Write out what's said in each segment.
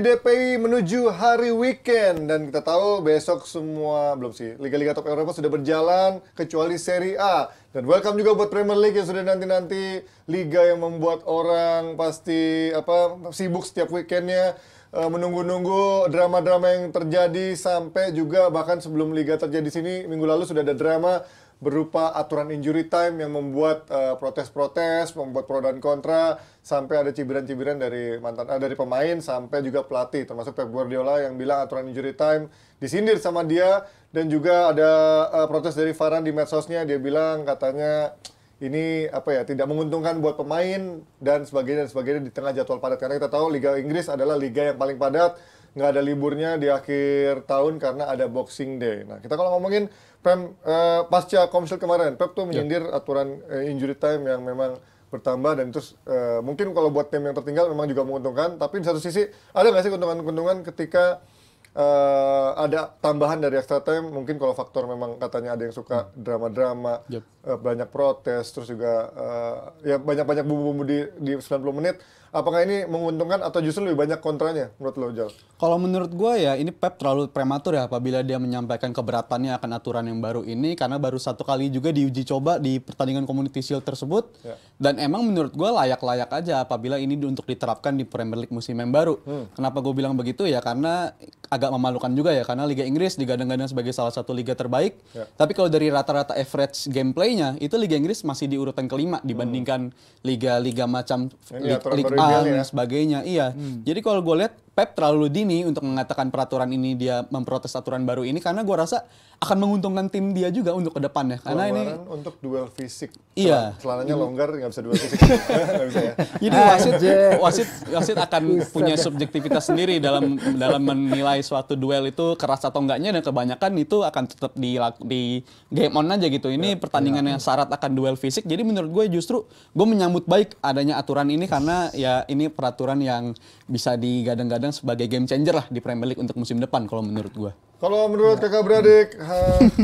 DPI menuju hari weekend dan kita tahu besok semua belum sih liga-liga top Eropa sudah berjalan kecuali Serie A dan welcome juga buat Premier League yang sudah nanti-nanti liga yang membuat orang pasti apa sibuk setiap weekendnya eh, menunggu-nunggu drama-drama yang terjadi sampai juga bahkan sebelum liga terjadi sini minggu lalu sudah ada drama berupa aturan injury time yang membuat eh, protes-protes, uh, membuat pro dan kontra, sampai ada cibiran-cibiran dari mantan uh, dari pemain sampai juga pelatih, termasuk Pep Guardiola yang bilang aturan injury time disindir sama dia dan juga ada uh, protes dari Farhan di medsosnya dia bilang katanya ini apa ya tidak menguntungkan buat pemain dan sebagainya dan sebagainya di tengah jadwal padat karena kita tahu Liga Inggris adalah liga yang paling padat nggak ada liburnya di akhir tahun karena ada Boxing Day. Nah, kita kalau ngomongin Pem eh, pasca komsil kemarin, Pep tuh ya. menyindir yeah. aturan eh, injury time yang memang bertambah dan terus eh, mungkin kalau buat tim yang tertinggal memang juga menguntungkan, tapi di satu sisi ada nggak sih keuntungan-keuntungan ketika uh, ada tambahan dari extra time mungkin kalau faktor memang katanya ada yang suka hmm. drama-drama yep. uh, banyak protes terus juga uh, ya banyak-banyak bumbu-bumbu di di 90 menit apakah ini menguntungkan atau justru lebih banyak kontranya menurut lo Jal? Kalau menurut gue ya ini Pep terlalu prematur ya apabila dia menyampaikan keberatannya akan aturan yang baru ini karena baru satu kali juga diuji coba di pertandingan Community Shield tersebut yeah. dan emang menurut gue layak-layak aja apabila ini untuk diterapkan di Premier League musim yang baru. Hmm. Kenapa gue bilang begitu ya karena agak memalukan juga ya karena Liga Inggris digadang-gadang sebagai salah satu liga terbaik. Ya. Tapi kalau dari rata-rata average gameplaynya itu Liga Inggris masih di urutan kelima hmm. dibandingkan liga-liga hmm. macam Liga liga ya. sebagainya. Iya. Hmm. Jadi kalau gue lihat Pep terlalu dini untuk mengatakan peraturan ini dia memprotes aturan baru ini karena gue rasa akan menguntungkan tim dia juga untuk ke depannya karena ini untuk duel fisik iya celananya longgar nggak bisa duel fisik nggak bisa ya jadi wasit wasit wasit akan punya subjektivitas sendiri dalam dalam menilai suatu duel itu keras atau enggaknya dan kebanyakan itu akan tetap di di game on aja gitu ini ya, pertandingan iya. yang syarat akan duel fisik jadi menurut gue justru gue menyambut baik adanya aturan ini karena ya ini peraturan yang bisa digadang-gadang kemungkinan sebagai game changer lah di Premier League untuk musim depan kalau menurut gue. Kalau menurut ya. kakak beradik,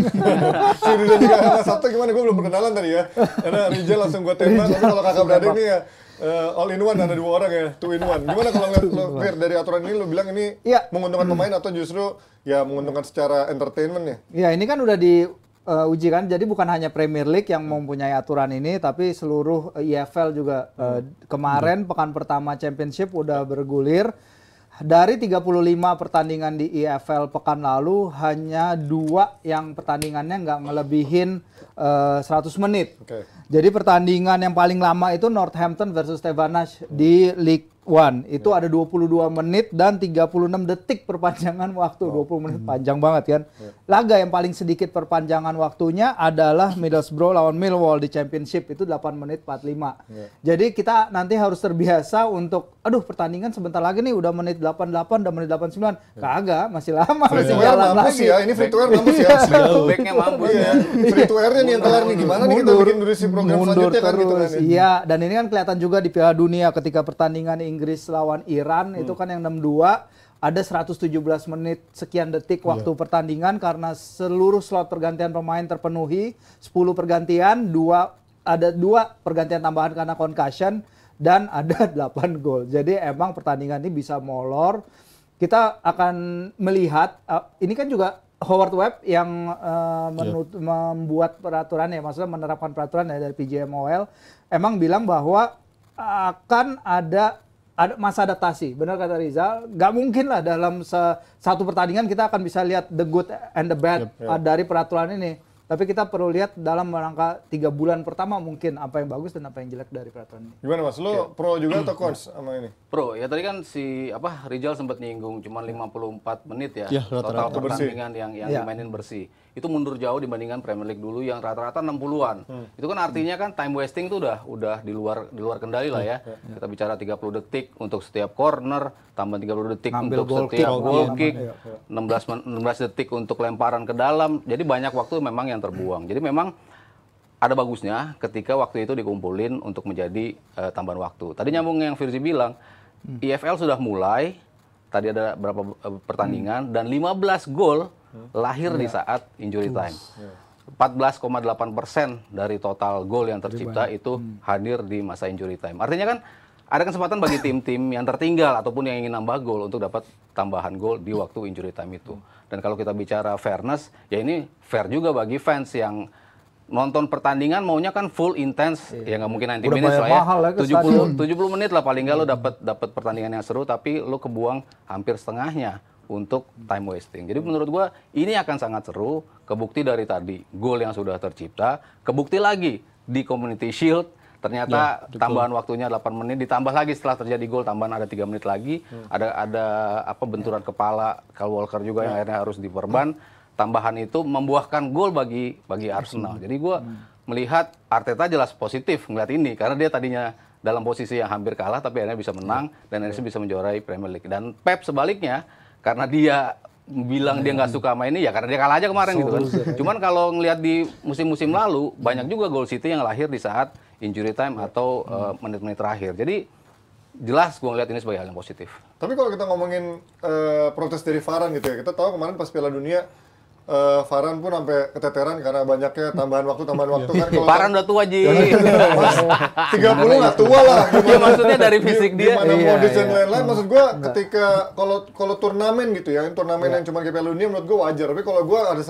Siri dan juga satu gimana? Gue belum perkenalan tadi ya. Karena Rijal langsung gue tembak. Tapi kalau kakak beradik ini ya, uh, all in one ada dua orang ya, two in one. Gimana kalau ngeliat lo clear dari aturan ini lo bilang ini ya. menguntungkan pemain atau justru ya menguntungkan secara entertainment ya? Ya ini kan udah di uh, uji kan, jadi bukan hanya Premier League yang mempunyai aturan ini, tapi seluruh EFL juga uh, kemarin pekan pertama Championship udah bergulir dari 35 pertandingan di EFL pekan lalu, hanya dua yang pertandingannya nggak ngelebihin uh, eh, 100 menit. Okay. Jadi pertandingan yang paling lama itu Northampton versus Stevenage di League One itu yeah. ada 22 menit dan 36 detik perpanjangan waktu. Oh. 20 menit hmm. panjang banget kan. Yeah. Laga yang paling sedikit perpanjangan waktunya adalah Middlesbrough lawan Millwall di Championship itu 8 menit 45. Yeah. Jadi kita nanti harus terbiasa untuk aduh pertandingan sebentar lagi nih udah menit 88 dan menit 89. Yeah. Kagak, masih lama free masih jalan lagi. Ya, ini free to air mampus ya. Iya. Iya. ya. Free to airnya nih yang telar nih gimana mundur, nih kita bikin durasi program mundur selanjutnya terus, kan gitu kan. Ya. Iya, dan ini kan kelihatan juga di Piala Dunia ketika pertandingan ini Inggris lawan Iran hmm. itu kan yang 62 dua ada 117 menit sekian detik iya. waktu yeah. pertandingan karena seluruh slot pergantian pemain terpenuhi 10 pergantian dua ada dua pergantian tambahan karena concussion dan ada 8 gol jadi emang pertandingan ini bisa molor kita akan melihat uh, ini kan juga Howard Webb yang uh, eh, yeah. Iya. membuat peraturan ya maksudnya menerapkan peraturan ya, dari PJMOL emang bilang bahwa akan ada ada masa adaptasi. Benar kata Rizal, nggak mungkin lah dalam satu pertandingan kita akan bisa lihat the good and the bad yep, yep. dari peraturan ini. Tapi kita perlu lihat dalam rangka tiga bulan pertama mungkin apa yang bagus dan apa yang jelek dari peraturan ini. Gimana mas, lo ya. pro juga atau cons sama ini? Pro, ya tadi kan si apa Rizal sempat nyinggung cuma 54 iya. menit ya, ya rata -rata. total pertandingan yang yang ya. dimainin bersih. Itu mundur jauh dibandingkan Premier League dulu yang rata-rata 60-an. Hmm. Itu kan artinya kan time wasting itu udah udah di luar di luar kendali lah hmm. ya. Hmm. Kita bicara 30 detik untuk setiap corner, tambah 30 detik Ngambil untuk goal setiap kick, goal oh, kick, iya, 16 iya. detik untuk lemparan ke dalam. Jadi banyak waktu memang yang terbuang. Jadi memang ada bagusnya ketika waktu itu dikumpulin untuk menjadi uh, tambahan waktu. Tadi nyambung yang Firzi bilang, hmm. sudah mulai tadi ada berapa eh, pertandingan hmm. dan 15 gol hmm. lahir hmm. di iya. saat injury time. 14,8 iya. persen dari total gol yang tercipta itu hmm. hadir di masa injury time. Artinya kan ada kesempatan bagi tim-tim yang tertinggal ataupun yang ingin nambah gol untuk dapat tambahan gol di waktu injury time itu. Dan kalau kita bicara fairness, ya ini fair juga bagi fans yang nonton pertandingan maunya kan full intense iya. ya nggak mungkin nanti Udah lah ya. Mahal lah 70 70 menit lah paling nggak iya. lo dapat dapat pertandingan yang seru tapi lo kebuang hampir setengahnya untuk time wasting. Jadi menurut gua ini akan sangat seru, kebukti dari tadi gol yang sudah tercipta, kebukti lagi di Community Shield Ternyata ya, tambahan waktunya 8 menit ditambah lagi setelah terjadi gol tambahan ada tiga menit lagi hmm. ada ada apa benturan ya. kepala Kyle Walker juga ya. yang akhirnya harus diperban. Hmm. Tambahan itu membuahkan gol bagi bagi Arsenal. Hmm. Jadi gue hmm. melihat Arteta jelas positif melihat ini karena dia tadinya dalam posisi yang hampir kalah tapi akhirnya bisa menang hmm. dan akhirnya ya. bisa menjuarai Premier League. Dan Pep sebaliknya karena dia bilang dia ya. nggak suka sama ini ya karena dia kalah aja kemarin so, gitu kan. Cuman kalau ngelihat di musim-musim lalu banyak juga gol City yang lahir di saat injury time atau eh, menit-menit uh, terakhir. Jadi jelas gue ngeliat ini sebagai hal yang positif. Tapi kalau kita ngomongin uh, protes dari Farhan gitu ya, kita tahu kemarin pas Piala Dunia uh, eh, Farhan pun sampai keteteran karena banyaknya tambahan waktu tambahan waktu kan kalau Farhan udah tua ji iya, tiga puluh nggak tua lah Iya maksudnya dari fisik dia gimana iya, mau iya. lain-lain hmm. maksud gue ketika kalau kalau turnamen gitu ya turnamen iya. yang cuma kayak Piala Dunia menurut gue wajar tapi kalau gue ada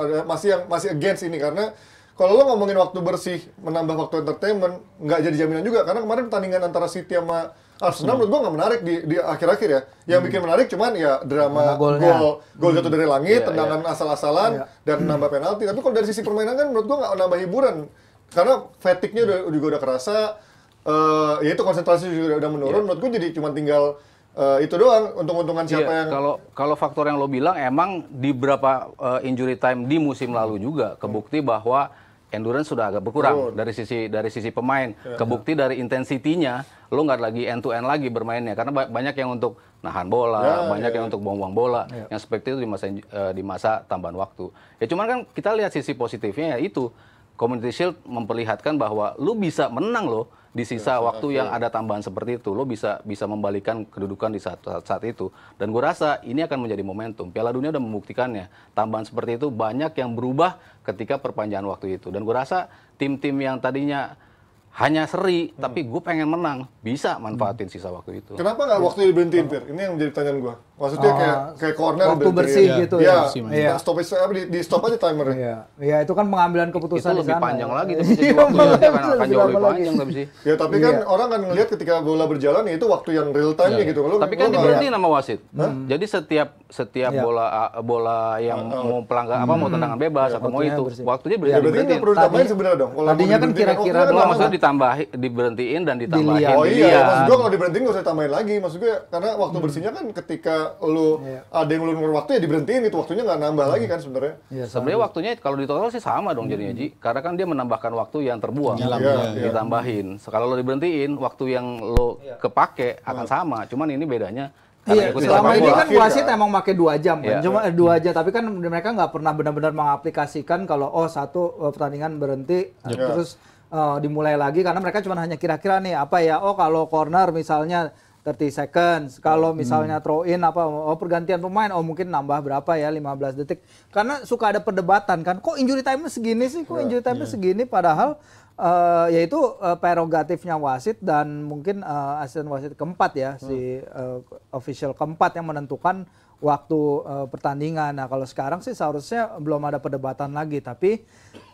ada masih yang masih against ini karena kalau lo ngomongin waktu bersih menambah waktu entertainment nggak jadi jaminan juga karena kemarin pertandingan antara City sama Arsenal hmm. menurut gua nggak menarik di di akhir-akhir ya yang hmm. bikin menarik cuman ya drama gol gol jatuh dari hmm. langit yeah, tendangan yeah. asal-asalan yeah. dan hmm. nambah penalti tapi kalau dari sisi permainan kan menurut gua nggak nambah hiburan karena fatigue-nya udah, hmm. juga udah kerasa uh, ya itu konsentrasi juga udah udah menurun yeah. menurut gua jadi cuma tinggal uh, itu doang untung-untungan siapa yeah, yang kalau kalau faktor yang lo bilang emang di berapa uh, injury time di musim lalu juga hmm. kebukti bahwa endurance sudah agak berkurang oh. dari sisi dari sisi pemain. Yeah. Kebukti dari intensitinya, lo nggak lagi end to end lagi bermainnya karena ba banyak yang untuk nahan bola, yeah, banyak yeah, yang untuk buang-buang bola, Yeah. yang seperti itu di masa eh, di masa tambahan waktu. Ya cuman kan kita lihat sisi positifnya ya itu Community Shield memperlihatkan bahwa lu bisa menang loh di sisa ya, waktu ya. yang ada tambahan seperti itu, lo bisa bisa membalikan kedudukan di saat saat, saat itu. Dan gue rasa ini akan menjadi momentum. Piala Dunia udah membuktikannya. Tambahan seperti itu banyak yang berubah ketika perpanjangan waktu itu. Dan gue rasa tim-tim yang tadinya hanya seri, hmm. tapi gue pengen menang, bisa manfaatin hmm. sisa waktu itu. Kenapa nggak waktu diberhentiin, Pir? Ini yang menjadi pertanyaan gue. Maksudnya uh, kayak kayak corner waktu bersih gitu iya, ya. gitu ya. ya. ya. Stop aja di, di stop aja timer. Iya. Ya itu kan pengambilan keputusan itu lebih sana, panjang ya. lagi itu iya, jadi waktu ya, akan jauh lebih panjang tapi Ya tapi kan iya. orang kan ngelihat ketika bola berjalan itu waktu yang real time ya gitu. Lo, tapi kan diberhentiin nama wasit. Hmm. Jadi setiap setiap bola ah, bola yang ah, mau pelanggar apa mau hmm. tendangan bebas atau mau itu waktunya berhenti. Tadi perlu ditambahin sebenarnya dong. Tadinya kan kira-kira kan doang maksudnya ditambah diberhentiin dan ditambahin. Oh iya. Maksud gua kalau diberhentiin nggak usah ditambahin lagi. Maksud gue karena waktu hmm. bersihnya kan ketika lu yeah. ada yang lu nomor waktu ya diberhentiin itu waktunya nggak nambah lagi kan sebenarnya. Yeah, sebenarnya waktunya kalau di total sih sama dong jadinya Ji. Hmm. Karena kan dia menambahkan waktu yang terbuang yeah, yeah. Iya. Iya. ditambahin. So, kalau lo diberhentiin waktu yang lo iya. kepake akan sama. Cuman ini bedanya Iya, selama ini kan wasit emang pakai dua jam kan, cuma dua jam. Tapi kan mereka nggak pernah benar-benar mengaplikasikan kalau oh satu eh, pertandingan berhenti terus eh, dimulai lagi karena mereka cuma hanya kira-kira nih apa ya oh kalau corner misalnya 30 seconds. Kalau hmm. misalnya hmm. throw in apa oh pergantian pemain oh mungkin nambah berapa ya 15 detik. Karena suka ada perdebatan kan. Kok injury time segini sih? Kok iya, injury time yeah. segini padahal Uh, yaitu uh, prerogatifnya wasit dan mungkin uh, asisten wasit keempat ya hmm. si uh, official keempat yang menentukan waktu uh, pertandingan. Nah kalau sekarang sih seharusnya belum ada perdebatan lagi. Tapi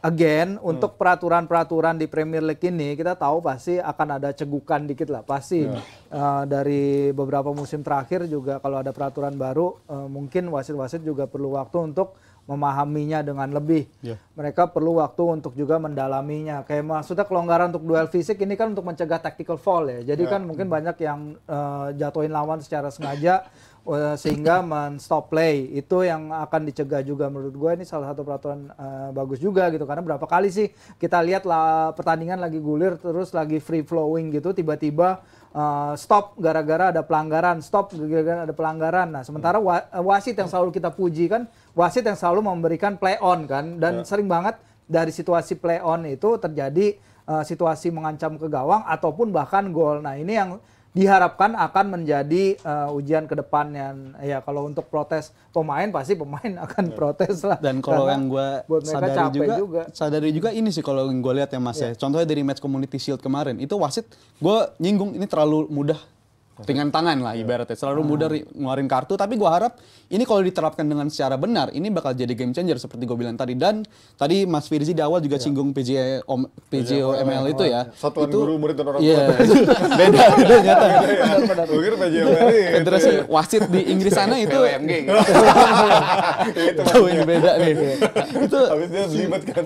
again hmm. untuk peraturan-peraturan di Premier League ini kita tahu pasti akan ada cegukan dikit lah pasti hmm. uh, dari beberapa musim terakhir juga kalau ada peraturan baru uh, mungkin wasit-wasit juga perlu waktu untuk memahaminya dengan lebih. Yeah. Mereka perlu waktu untuk juga mendalaminya. Kayak maksudnya kelonggaran untuk duel fisik ini kan untuk mencegah tactical fall ya. Jadi yeah. kan mungkin mm. banyak yang uh, jatuhin lawan secara sengaja uh, sehingga men stop play. Itu yang akan dicegah juga menurut gue ini salah satu peraturan uh, bagus juga gitu karena berapa kali sih kita lihat lah pertandingan lagi gulir terus lagi free flowing gitu tiba-tiba uh, stop gara-gara ada pelanggaran, stop gara-gara ada pelanggaran. Nah, sementara hmm. wa eh, wasit yang selalu kita puji kan, wasit yang selalu memberikan play on kan, dan yeah. sering banget dari situasi play on itu terjadi uh, situasi mengancam ke gawang ataupun bahkan gol. Nah, ini yang diharapkan akan menjadi uh, ujian ke depannya. Ya kalau untuk protes pemain pasti pemain akan protes lah. Dan kalau yang gue sadari juga, juga, sadari juga ini sih kalau gue lihat ya Mas yeah. ya. Iya. Contohnya dari match Community Shield kemarin itu wasit gue nyinggung ini terlalu mudah dengan tangan lah iya. ibaratnya selalu hmm. muda ngeluarin kartu tapi gue harap ini kalau diterapkan dengan secara benar ini bakal jadi game changer seperti gue bilang tadi dan tadi Mas Firzi di awal juga iya. singgung PJ e, Om, PJOML e e itu ya iya. satuan itu, guru murid dan orang tua beda beda nyata mungkin PJOML gitu. federasi wasit di Inggris sana itu tahu yang beda nih itu kan.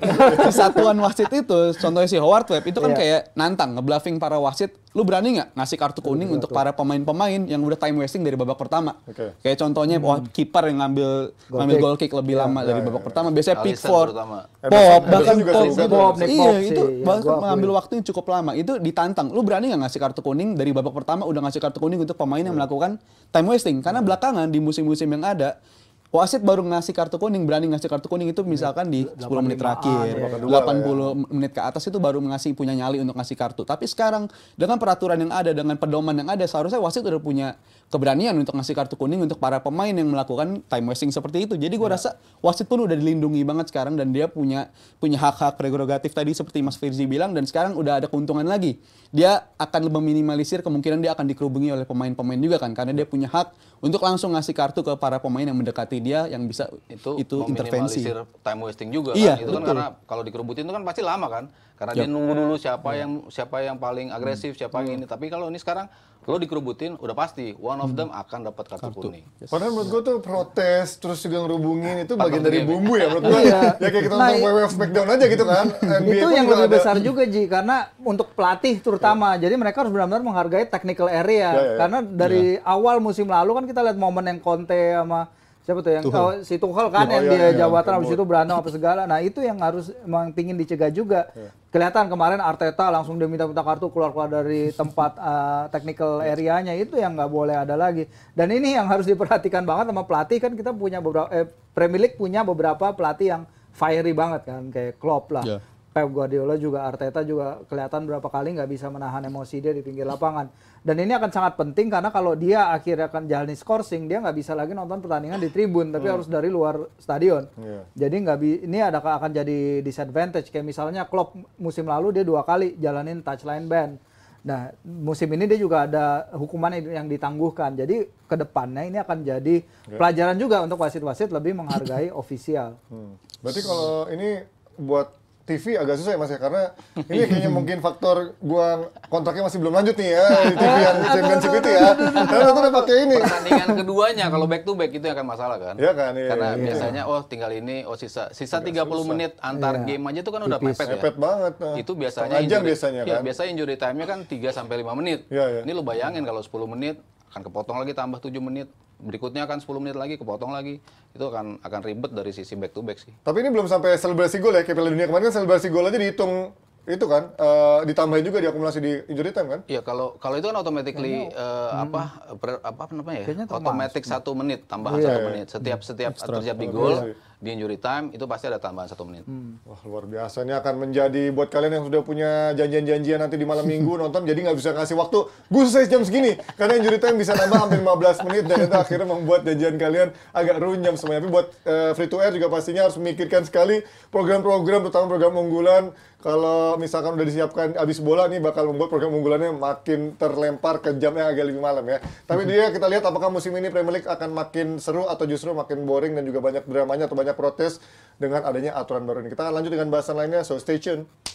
satuan wasit itu contohnya si Howard Webb itu kan kayak nantang ngebluffing para wasit lu berani nggak ngasih kartu kuning Betul. untuk para pemain-pemain yang udah time wasting dari babak pertama? Okay. Kayak contohnya hmm. kiper yang ngambil goal ngambil kick. goal kick lebih yeah, lama yeah, dari iya, babak yeah, pertama, iya. biasanya Pickford, Pop, bahkan Pop, Pop, iya itu iya, bahkan mengambil waktu yang cukup lama. Itu ditantang. Lu berani nggak ngasih kartu kuning dari babak pertama udah ngasih kartu kuning untuk pemain yang melakukan time wasting? Karena belakangan di musim-musim yang ada wasit baru ngasih kartu kuning, berani ngasih kartu kuning itu iya. misalkan di 10 menit terakhir, delapan 80 ya. menit ke atas itu baru ngasih punya nyali untuk ngasih kartu. Tapi sekarang dengan peraturan yang ada, dengan pedoman yang ada, seharusnya wasit udah punya keberanian untuk ngasih kartu kuning untuk para pemain yang melakukan time wasting seperti itu. Jadi gue iya. rasa wasit pun udah dilindungi banget sekarang dan dia punya punya hak-hak prerogatif tadi seperti Mas Firzi bilang dan sekarang udah ada keuntungan lagi. Dia akan lebih minimalisir kemungkinan dia akan dikerubungi oleh pemain-pemain juga kan karena dia punya hak untuk langsung ngasih kartu ke para pemain yang mendekati dia yang bisa itu, itu intervensi time wasting juga kan. iya, kan? itu betul. kan karena kalau dikerubutin itu kan pasti lama kan karena yep. dia nunggu dulu siapa hmm. yang siapa yang paling hmm. agresif siapa hmm. yang ini tapi kalau ini sekarang lo dikerubutin udah pasti one of hmm. them hmm. akan dapat kartu, kartu. kuning yes. padahal menurut gua tuh protes terus juga ngerubungin itu bagian dari bumbu ya menurut gue iya. ya. ya kayak kita nah, nonton WWF Smackdown aja gitu kan NBA itu yang lebih ada. besar juga Ji karena untuk pelatih terutama yeah. jadi mereka harus benar-benar menghargai technical area yeah, yeah, yeah. karena dari yeah. awal musim lalu kan kita kita lihat momen yang Conte sama siapa tuh yang Tuhal. Oh, si Tuchel kan oh, yang iya, dia iya, iya jabatan iya. habis itu berantem apa segala. Nah, itu yang harus memang pingin dicegah juga. Iya. Kelihatan kemarin Arteta langsung dia minta-minta kartu keluar-keluar dari tempat uh, technical iya. areanya itu yang nggak boleh ada lagi. Dan ini yang harus diperhatikan banget sama pelatih kan kita punya beberapa eh, Premier League punya beberapa pelatih yang fiery banget kan kayak Klopp lah. Yeah. Pep Guardiola juga Arteta juga kelihatan berapa kali nggak bisa menahan emosi dia di pinggir lapangan. Dan ini akan sangat penting karena kalau dia akhirnya akan jalani scoring, dia nggak bisa lagi nonton pertandingan di tribun, tapi hmm. harus dari luar stadion. Yeah. Jadi nggak ini ada akan jadi disadvantage. Kayak misalnya Klopp musim lalu dia dua kali jalanin touchline ban. Nah, musim ini dia juga ada hukuman yang ditangguhkan. Jadi kedepannya ini akan jadi yeah. pelajaran juga untuk wasit-wasit lebih menghargai ofisial. Hmm. Berarti kalau ini buat TV agak susah ya mas ya karena ini kayaknya mungkin faktor gua kontraknya masih belum lanjut nih ya di TV yang championship itu ya karena itu udah pakai ini pertandingan keduanya kalau back to back itu yang akan masalah kan ya kan iya, karena iya, biasanya oh tinggal ini oh sisa sisa tiga puluh menit antar iya. game aja itu kan udah pepet ya pepet banget nah. itu biasanya injury, biasanya iya, kan ya, biasanya injury time-nya kan tiga sampai lima menit iya, iya. ini lu bayangin kalau sepuluh menit akan kepotong lagi tambah tujuh menit berikutnya akan 10 menit lagi kepotong lagi itu akan akan ribet dari sisi back to back sih. Tapi ini belum sampai selebrasi gol ya kayak Piala Dunia kemarin kan selebrasi gol aja dihitung itu kan uh, ditambahin juga diakumulasi di injury time kan? Iya kalau kalau itu kan automatically uh, hmm. apa apa namanya ya? Otomatis satu menit tambah oh, iya, satu iya. menit setiap setiap terjadi gol di injury time itu pasti ada tambahan satu menit. Hmm. Wah luar biasa ini akan menjadi buat kalian yang sudah punya janjian-janjian nanti di malam minggu nonton jadi nggak bisa kasih waktu gue selesai jam segini karena injury time bisa tambah hampir 15 menit dan itu akhirnya membuat janjian kalian agak runyam semuanya. Tapi buat uh, free to air juga pastinya harus memikirkan sekali program-program terutama program unggulan kalau misalkan udah disiapkan abis bola nih bakal membuat program unggulannya makin terlempar ke jam yang agak lebih malam ya. Tapi dia kita lihat apakah musim ini Premier League akan makin seru atau justru makin boring dan juga banyak dramanya atau banyak protes dengan adanya aturan baru ini. Kita akan lanjut dengan bahasan lainnya, so stay tune.